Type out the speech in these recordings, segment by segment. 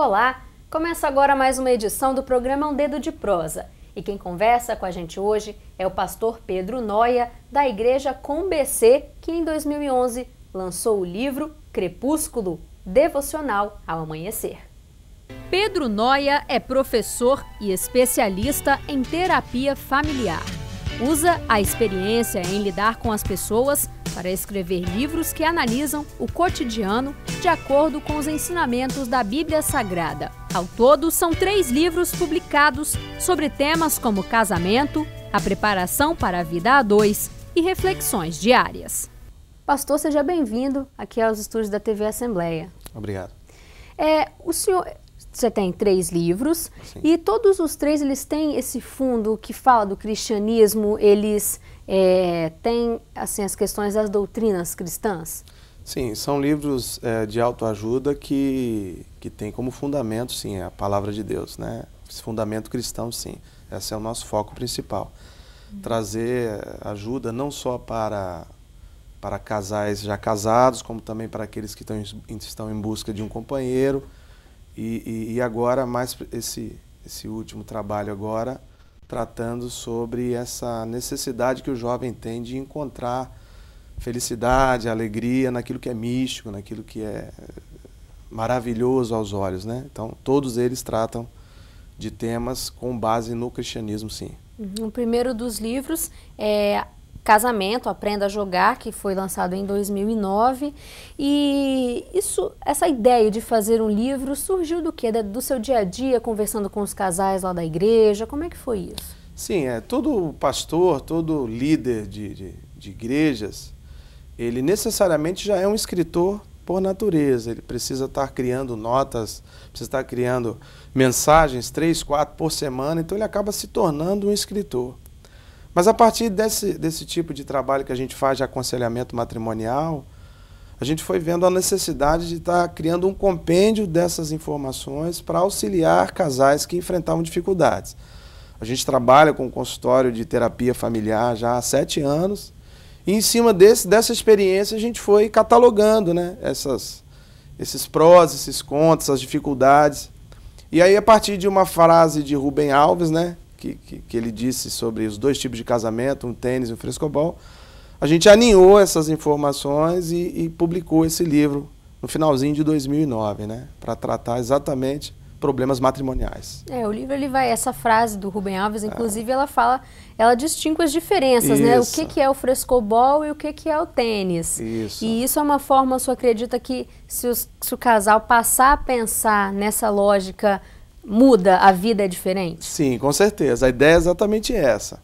Olá! Começa agora mais uma edição do programa Um Dedo de Prosa. E quem conversa com a gente hoje é o pastor Pedro Noia, da Igreja Com BC, que em 2011 lançou o livro Crepúsculo Devocional ao Amanhecer. Pedro Noia é professor e especialista em terapia familiar. Usa a experiência em lidar com as pessoas para escrever livros que analisam o cotidiano de acordo com os ensinamentos da Bíblia Sagrada. Ao todo, são três livros publicados sobre temas como casamento, a preparação para a vida a dois e reflexões diárias. Pastor, seja bem-vindo aqui aos estúdios da TV Assembleia. Obrigado. É, o senhor, você tem três livros Sim. e todos os três eles têm esse fundo que fala do cristianismo, eles é, têm assim, as questões das doutrinas cristãs? Sim, são livros é, de autoajuda que, que tem como fundamento, sim, é a palavra de Deus, né? Esse fundamento cristão, sim. Esse é o nosso foco principal. Uhum. Trazer é, ajuda não só para, para casais já casados, como também para aqueles que estão, estão em busca de um companheiro, e, e, agora, mais esse, esse último trabalho agora, tratando sobre essa necessidade que o jovem tem de encontrar felicidade, alegria naquilo que é místico, naquilo que é maravilhoso aos olhos, né? Então, todos eles tratam de temas com base no cristianismo, sim. Uhum. O primeiro dos livros é Casamento, Aprenda a Jogar, que foi lançado em 2009. E isso, essa ideia de fazer um livro surgiu do quê? Do seu dia a dia, conversando com os casais lá da igreja? Como é que foi isso? Sim, é, todo pastor, todo líder de, de, de igrejas, ele necessariamente já é um escritor por natureza. Ele precisa estar criando notas, precisa estar criando mensagens, três, quatro por semana. Então ele acaba se tornando um escritor. Mas a partir desse, desse tipo de trabalho que a gente faz de aconselhamento matrimonial, a gente foi vendo a necessidade de estar tá criando um compêndio dessas informações para auxiliar casais que enfrentavam dificuldades. A gente trabalha com um consultório de terapia familiar já há sete anos, e em cima desse, dessa experiência a gente foi catalogando né, essas, esses prós, esses contos, as dificuldades. E aí, a partir de uma frase de Rubem Alves, né, que, que, que ele disse sobre os dois tipos de casamento, um tênis e um frescobol, a gente aninhou essas informações e, e publicou esse livro no finalzinho de 2009, né, para tratar exatamente problemas matrimoniais. É, o livro ele vai essa frase do Ruben Alves, inclusive, é. ela fala, ela distingue as diferenças, isso. né? O que que é o frescobol e o que que é o tênis. Isso. E isso é uma forma, você acredita que se, os, se o casal passar a pensar nessa lógica muda, a vida é diferente? Sim, com certeza. A ideia é exatamente essa.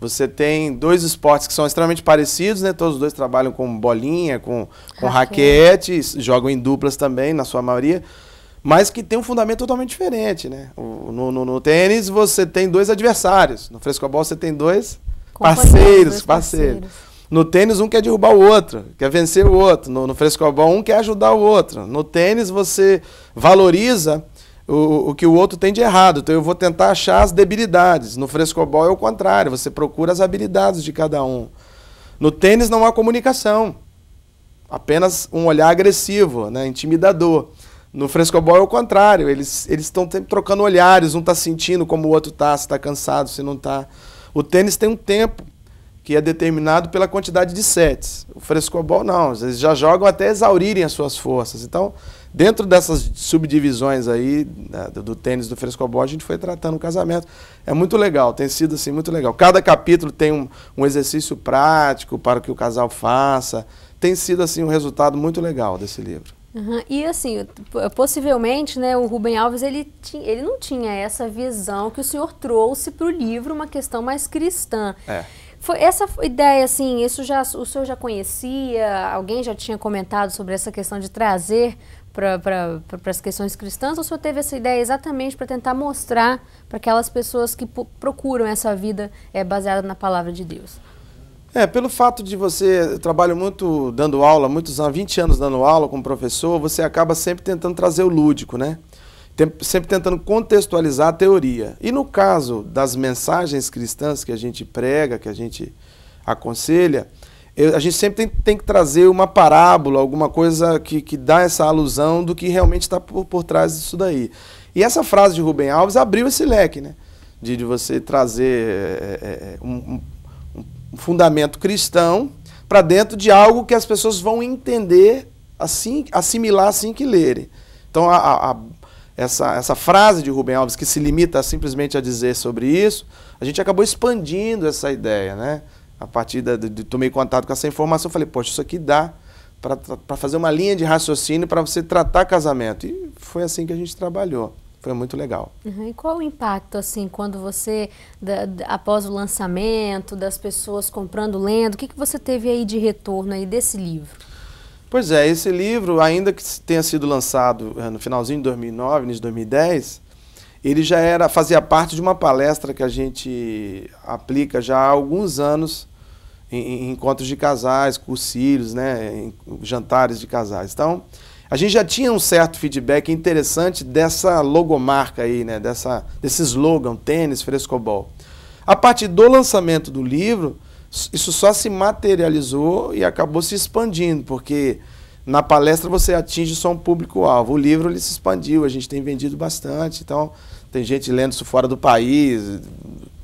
Você tem dois esportes que são extremamente parecidos, né? Todos os dois trabalham com bolinha, com, com raquete. jogam em duplas também, na sua maioria, mas que tem um fundamento totalmente diferente, né? No, no, no tênis você tem dois adversários, no frescobol você tem dois parceiros, parceiros, parceiros. No tênis um quer derrubar o outro, quer vencer o outro. No, no frescobol um quer ajudar o outro. No tênis você valoriza o, o que o outro tem de errado. Então eu vou tentar achar as debilidades. No frescobol é o contrário, você procura as habilidades de cada um. No tênis não há comunicação, apenas um olhar agressivo, né, intimidador. No frescobol é o contrário, eles estão sempre trocando olhares, um está sentindo como o outro está, se está cansado, se não está. O tênis tem um tempo que é determinado pela quantidade de sets. O frescobol não, eles já jogam até exaurirem as suas forças. Então, dentro dessas subdivisões aí né, do, do tênis do frescobol, a gente foi tratando o casamento. É muito legal, tem sido assim muito legal. Cada capítulo tem um, um exercício prático para que o casal faça. Tem sido assim um resultado muito legal desse livro. Uhum. E assim, possivelmente, né, o Rubem Alves ele, tinha, ele não tinha essa visão que o senhor trouxe para o livro, uma questão mais cristã. É. Foi essa ideia, assim, isso já, o senhor já conhecia? Alguém já tinha comentado sobre essa questão de trazer para pra, as questões cristãs? Ou o senhor teve essa ideia exatamente para tentar mostrar para aquelas pessoas que procuram essa vida é, baseada na palavra de Deus? É, pelo fato de você trabalho muito dando aula, muitos há 20 anos dando aula como professor, você acaba sempre tentando trazer o lúdico, né? sempre tentando contextualizar a teoria. E no caso das mensagens cristãs que a gente prega, que a gente aconselha, eu, a gente sempre tem, tem, que trazer uma parábola, alguma coisa que, que dá essa alusão do que realmente está por, por trás disso daí. E essa frase de Rubem Alves abriu esse leque, né? De, de você trazer é, é, é um, um, um fundamento cristão para dentro de algo que as pessoas vão entender, assim assimilar assim que lerem. Então, a, a, essa, essa frase de Rubem Alves, que se limita simplesmente a dizer sobre isso, a gente acabou expandindo essa ideia, né? A partir de, de, de tomei contato com essa informação, falei, poxa, isso aqui dá para fazer uma linha de raciocínio para você tratar casamento. E foi assim que a gente trabalhou. Foi muito legal. Uhum. E qual o impacto, assim, quando você, da, da, após o lançamento, das pessoas comprando, lendo, o que, que você teve aí de retorno aí desse livro? Pois é, esse livro, ainda que tenha sido lançado eh, no finalzinho de 2009, início de 2010, ele já era fazia parte de uma palestra que a gente aplica já há alguns anos em, em encontros de casais, cursilhos, né, em jantares de casais. Então, a gente já tinha um certo feedback interessante dessa logomarca aí, né, dessa desse slogan tênis frescobol. A partir do lançamento do livro, isso só se materializou e acabou se expandindo, porque na palestra você atinge só um público-alvo. O livro ele se expandiu, a gente tem vendido bastante, então tem gente lendo isso fora do país,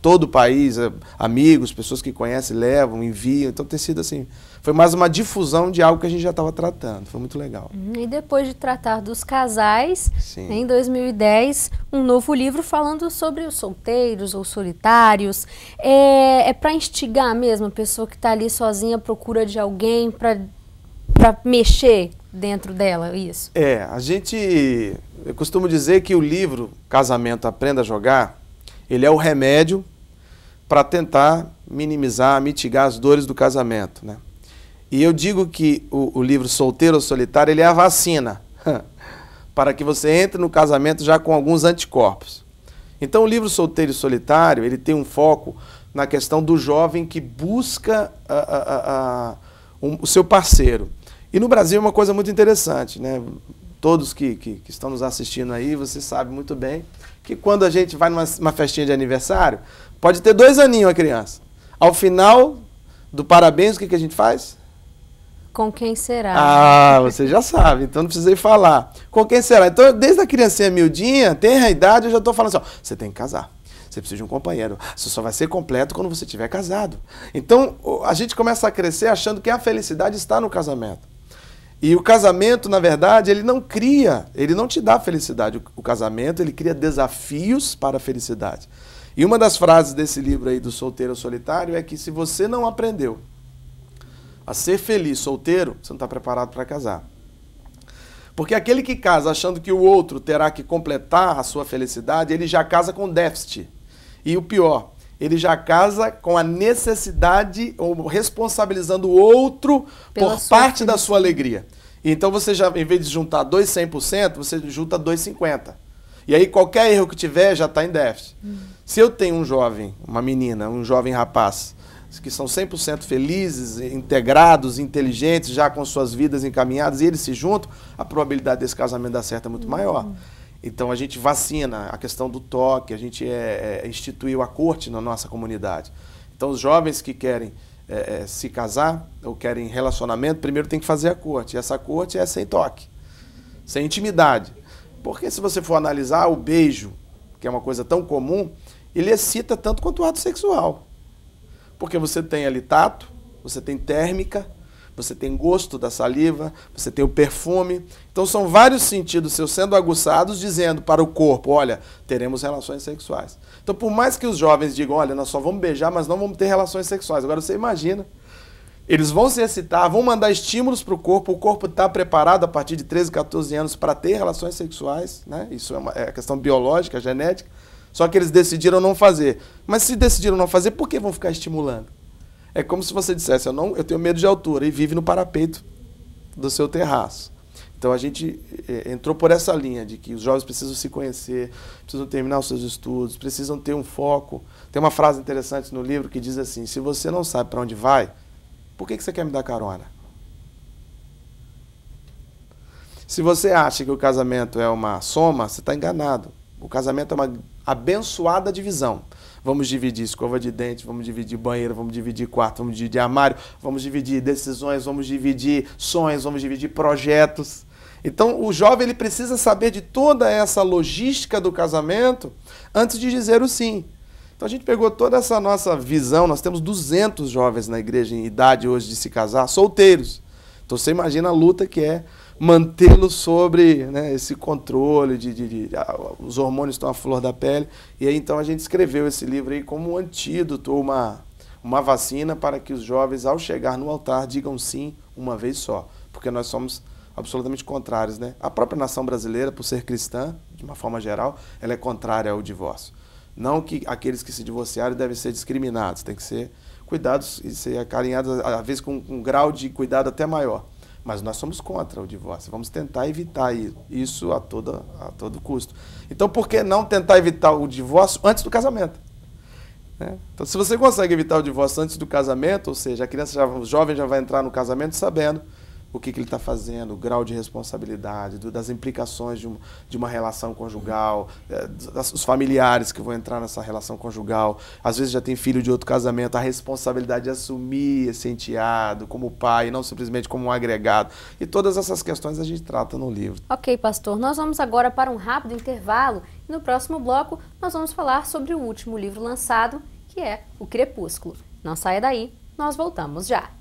todo o país, eh, amigos, pessoas que conhecem levam, enviam, então tem sido assim foi mais uma difusão de algo que a gente já estava tratando. Foi muito legal. Uhum. E depois de tratar dos casais, Sim. em 2010, um novo livro falando sobre os solteiros ou solitários. É, é para instigar mesmo a pessoa que está ali sozinha à procura de alguém para mexer dentro dela, isso? É, a gente. Eu costumo dizer que o livro Casamento Aprenda a Jogar, ele é o remédio para tentar minimizar, mitigar as dores do casamento, né? E eu digo que o, o livro Solteiro ou Solitário ele é a vacina para que você entre no casamento já com alguns anticorpos. Então o livro Solteiro e Solitário ele tem um foco na questão do jovem que busca a, a, a, um, o seu parceiro. E no Brasil é uma coisa muito interessante, né? Todos que, que, que, estão nos assistindo aí, você sabe muito bem que quando a gente vai numa festinha de aniversário, pode ter dois aninhos a criança. Ao final do parabéns, o que, que a gente faz? Com quem será? Ah, você já sabe, então não precisei falar. Com quem será? Então, desde a criancinha miudinha, tem a idade, eu já estou falando assim, ó, você tem que casar. Você precisa de um companheiro. Você só vai ser completo quando você tiver casado. Então, a gente começa a crescer achando que a felicidade está no casamento. E o casamento, na verdade, ele não cria, ele não te dá felicidade. O casamento, ele cria desafios para a felicidade. E uma das frases desse livro aí do Solteiro Solitário é que se você não aprendeu a ser feliz solteiro, você não está preparado para casar. Porque aquele que casa achando que o outro terá que completar a sua felicidade, ele já casa com déficit. E o pior, ele já casa com a necessidade ou responsabilizando o outro Pela por parte felicidade. da sua alegria. Então você já, em vez de juntar dois 100%, você junta dois 50%. E aí qualquer erro que tiver já está em déficit. Hum. Se eu tenho um jovem, uma menina, um jovem rapaz, que são 100% felizes, integrados, inteligentes, já com suas vidas encaminhadas, e eles se juntam, a probabilidade desse casamento dar certo é muito uhum. maior. Então a gente vacina a questão do toque, a gente é, é, instituiu a corte na nossa comunidade. Então os jovens que querem é, é, se casar ou querem relacionamento, primeiro tem que fazer a corte. E essa corte é sem toque, sem intimidade. Porque se você for analisar o beijo, que é uma coisa tão comum, ele excita tanto quanto o ato sexual. Porque você tem ali tato, você tem térmica, você tem gosto da saliva, você tem o perfume. Então são vários sentidos seus sendo aguçados, dizendo para o corpo, olha, teremos relações sexuais. Então por mais que os jovens digam, olha, nós só vamos beijar, mas não vamos ter relações sexuais. Agora você imagina, eles vão se excitar, vão mandar estímulos para o corpo, o corpo está preparado a partir de 13, 14 anos para ter relações sexuais, né? isso é, uma, é questão biológica, genética, só que eles decidiram não fazer. Mas se decidiram não fazer, por que vão ficar estimulando? É como se você dissesse, eu, não, eu tenho medo de altura e vive no parapeito do seu terraço. Então a gente é, é, entrou por essa linha de que os jovens precisam se conhecer, precisam terminar os seus estudos, precisam ter um foco. Tem uma frase interessante no livro que diz assim: se você não sabe para onde vai, por que, que você quer me dar carona? Se você acha que o casamento é uma soma, você está enganado. O casamento é uma abençoada divisão. Vamos dividir escova de dente, vamos dividir banheiro, vamos dividir quarto, vamos dividir armário, vamos dividir decisões, vamos dividir sonhos, vamos dividir projetos. Então, o jovem ele precisa saber de toda essa logística do casamento antes de dizer o sim. Então, a gente pegou toda essa nossa visão. Nós temos 200 jovens na igreja em idade hoje de se casar, solteiros. Então, você imagina a luta que é mantê-lo sobre né, esse controle de, de, de os hormônios estão à flor da pele e aí então a gente escreveu esse livro aí como um antídoto uma uma vacina para que os jovens ao chegar no altar digam sim uma vez só porque nós somos absolutamente contrários né a própria nação brasileira por ser cristã de uma forma geral ela é contrária ao divórcio não que aqueles que se divorciarem devem ser discriminados tem que ser cuidados e ser acarinhados às vezes com um grau de cuidado até maior mas nós somos contra o divórcio. Vamos tentar evitar isso a, toda, a todo custo. Então, por que não tentar evitar o divórcio antes do casamento? Né? Então, se você consegue evitar o divórcio antes do casamento, ou seja, a criança já, o jovem já vai entrar no casamento sabendo o que, que ele está fazendo, o grau de responsabilidade, do, das implicações de, um, de, uma relação conjugal, é, das, os familiares que vão entrar nessa relação conjugal. Às vezes já tem filho de outro casamento, a responsabilidade de assumir esse enteado como pai, não simplesmente como um agregado. E todas essas questões a gente trata no livro. Ok, pastor, nós vamos agora para um rápido intervalo e no próximo bloco nós vamos falar sobre o último livro lançado, que é O Crepúsculo. Não saia daí, nós voltamos já.